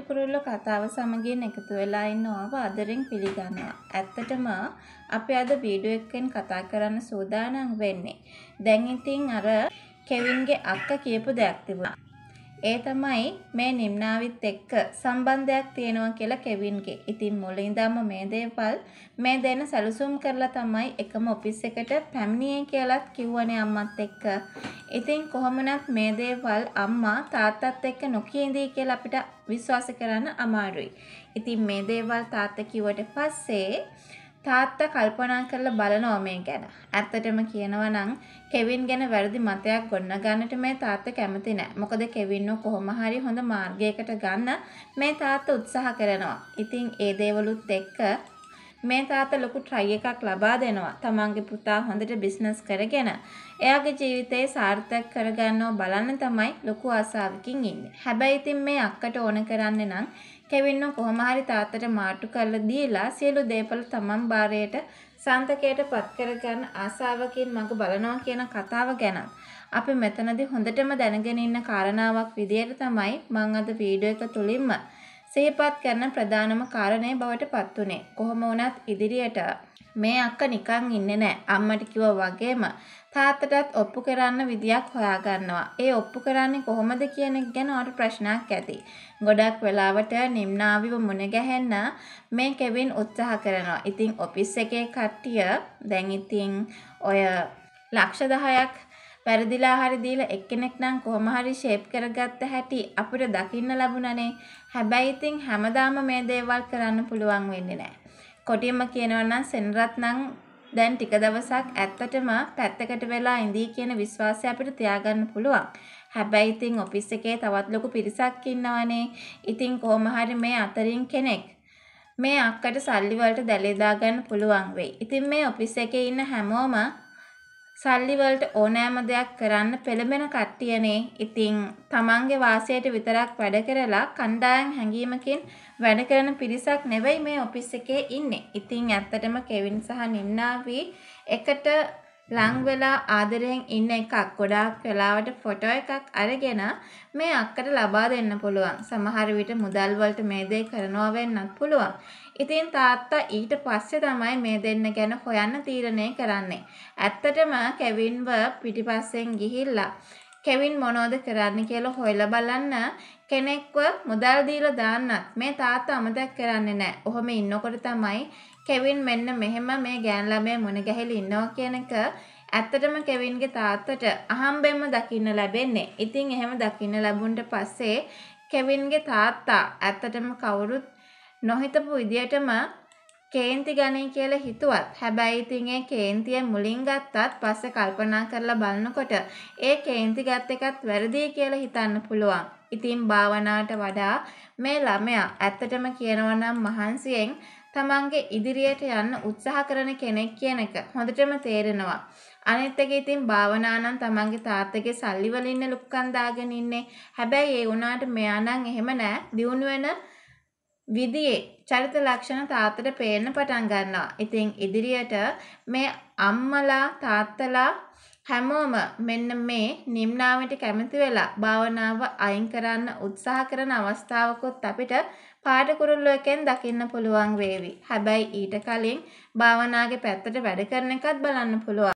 කුරුල්ල කතාව සමගින් එකතු වෙලා ඉන්නවව ආදරෙන් පිළිගන්නවා. ඇත්තටම අපි අද වීඩියෝ එකෙන් කතා කරන්න සූදානම් වෙන්නේ. දැන් ඉතින් අර කෙවින්ගේ අක්කා කියපු දෙයක් තිබුණා. ඒ තමයි මේ නිම්නාවිත් එක්ක සම්බන්ධයක් තියෙනවා කියලා කෙවින්ගේ. ඉතින් මුලින්දම මේ දේවල් මේ දෙන සැලසුම් කරලා තමයි එකම ඔෆිස් එකට පැමිණියේ කියලාත් කිව්වනේ අම්මත් එක්ක. ඉතින් කොහොමනත් මේ දේවල් අම්මා තාත්තත් එක්ක නොකියඳී කියලා අපිට විශ්වාස කරන්න අමාරුයි. ඉතින් මේ දේවල් තාත්තා කිව්වට පස්සේ තාත්තා කල්පනා කරලා බලනවා මේ ගැන. ඇත්තටම කියනවා නම් කෙවින් ගැන වැරදි මතයක් ගොඩනගන්නට මේ තාත්තා කැමති නැහැ. මොකද කෙවින්ව කොහොම හරි හොඳ මාර්ගයකට ගන්න මේ තාත්තා උත්සාහ කරනවා. ඉතින් ඒ දේවලුත් එක්ක මේ තාත්තා ලොකු try එකක් ලබා දෙනවා. තමන්ගේ පුතා හොඳට බිස්නස් කරගෙන එයාගේ ජීවිතේ සාර්ථක කරගන්නව බලන්න තමයි ලොකු ආසාවකින් ඉන්නේ. හැබැයි ඉතින් මේ අක්කට ඕන කරන්නේ නම් කෙවින්ව කොහොම හරි තාත්තට මාට්ටු කරලා දීලා සියලු දේපල තමන් බාරයට සන්තකයට පත් කරගන්න ආසාවකින් මඟ බලනවා කියන කතාව ගැන අපි මෙතනදී හොඳටම දැනගෙන ඉන්න කාරණාවක් විදියට තමයි මම අද වීඩියෝ එක තුලින්ම සිහිපත් කරන ප්‍රධානම කාරණය බවට පත් වුණේ. කොහොම වුණත් ඉදිරියට මේ අක්ක නිකන් ඉන්නේ නැහැ. අම්මට කිව්වා වගේම තාත්තටත් ඔප්පු කරන්න විදියක් හොයාගන්නවා. ඒ ඔප්පු කරන්නේ කොහොමද කියන එක ගැන ඔයාලට ප්‍රශ්නයක් ඇති. ගොඩක් වෙලාවට නිම්නාවිව මුණ ගැහෙන්න මේ කෙවින් උත්සාහ කරනවා. ඉතින් ඔෆිස් එකේ කට්ටිය දැන් ඉතින් ඔය ලක්ෂ 10ක් වැරදිලා හරි දීලා එක්කෙනෙක් නම් කොහොම හරි ෂේප් කරගත්ත හැටි අපිට දකින්න ලැබුණනේ. හැබැයි ඉතින් හැමදාම මේ දේවල් කරන්න පුළුවන් වෙන්නේ නැහැ. කොටියම කියනවා නම් සෙනරත් නම් දැන් ටික දවසක් ඇත්තටම පැත්තකට වෙලා ඉඳී කියන විශ්වාසය අපිට තියාගන්න පුළුවන්. හැබැයි ඉතින් ඔෆිස් එකේ තවත් ලොකු පිරිසක් ඉන්නවනේ. ඉතින් කොහොම හරි මේ අතරින් කෙනෙක් මේ අක්කට සල්ලි වලට දැලේ දාගන්න පුළුවන් වෙයි. ඉතින් මේ ඔෆිස් එකේ ඉන්න හැමෝම සල්ලි වලට ඕනෑම දෙයක් කරන්න පෙළඹෙන කට්ටියනේ. ඉතින් තමන්ගේ වාසියට විතරක් වැඩ කරලා කණ්ඩායම් හැඟීමකින් වැඩ කරන පිරිසක් නෙවෙයි මේ ඔෆිස් එකේ ඉන්නේ. ඉතින් ඇත්තටම කෙවින් සහ නින්නාවි එකට ලං වෙලා ආදරයෙන් ඉන්න එකක් ගොඩාක් වෙලාවට ෆොටෝ එකක් අරගෙන මේ අක්කට ලබා දෙන්න පුළුවන්. සමහර විට මුදල් වලට මේ දේ කරනවා වෙන්නත් පුළුවන්. ඉතින් තාත්තා ඊට පස්සේ තමයි මේ දෙන්න ගැන හොයන්න තීරණය කරන්නේ. ඇත්තටම කෙවින්ව පිටිපස්සෙන් ගිහිල්ලා කෙවින් මොනවද කරන්නේ කියලා හොයලා බලන්න කෙනෙක්ව මුදල් දීලා දාන්නත් මේ තාත්තා අමතක කරන්නේ නැහැ. ඔහොම ඉන්නකොට තමයි කෙවින් මෙන්න මෙහෙම මේ ගෑන් ළමයා මුණ ගැහිලා ඉන්නවා කියනක ඇත්තටම කෙවින්ගේ තාත්තට අහම්බෙන්ම දකින්න ලැබෙන්නේ. ඉතින් එහෙම දකින්න ලැබුණට පස්සේ කෙවින්ගේ තාත්තා ඇත්තටම කවුරුත් නොහිතපු විදියටම කේන්ති ගනී කියලා හිතුවත් හැබැයි ඉතින් ඒ කේන්තිය මුලින් ගත්තත් පස්සේ කල්පනා කරලා බලනකොට ඒ කේන්ති ගත් එකත් වැරදි කියලා හිතන්න පුළුවන්. ඉතින් භාවනාවට වඩා මේ ළමයා ඇත්තටම කියනවා නම් මහන්සියෙන් තමන්ගේ ඉදිරියට යන්න උත්සාහ කරන කෙනෙක් කියන එක හොඳටම තේරෙනවා. අනිත් එක ඉතින් භාවනා නම් තමන්ගේ තාත්තගේ සල්ලි වලින් ලුක්කන් දාගෙන ඉන්නේ. හැබැයි ඒ වුණාට මෙයා නම් එහෙම නෑ. දියුණු වෙන විදියේ චරිත ලක්ෂණ තාත්තට පේන්න පටන් ගන්නවා. ඉතින් ඉදිරියට මේ අම්මලා තාත්තලා හැමෝම මෙන්න මේ නිම්නාවට කැමති වෙලා භාවනාව අයින් කරන්න උත්සාහ කරන අවස්ථාවකුත් අපිට පාටකුරුල්ලුවකෙන් දකින්න පුළුවන් වේවි. හැබැයි ඊට කලින් භාවනාවේ පැත්තට වැඩ කරන එකත් බලන්න පුළුවන්.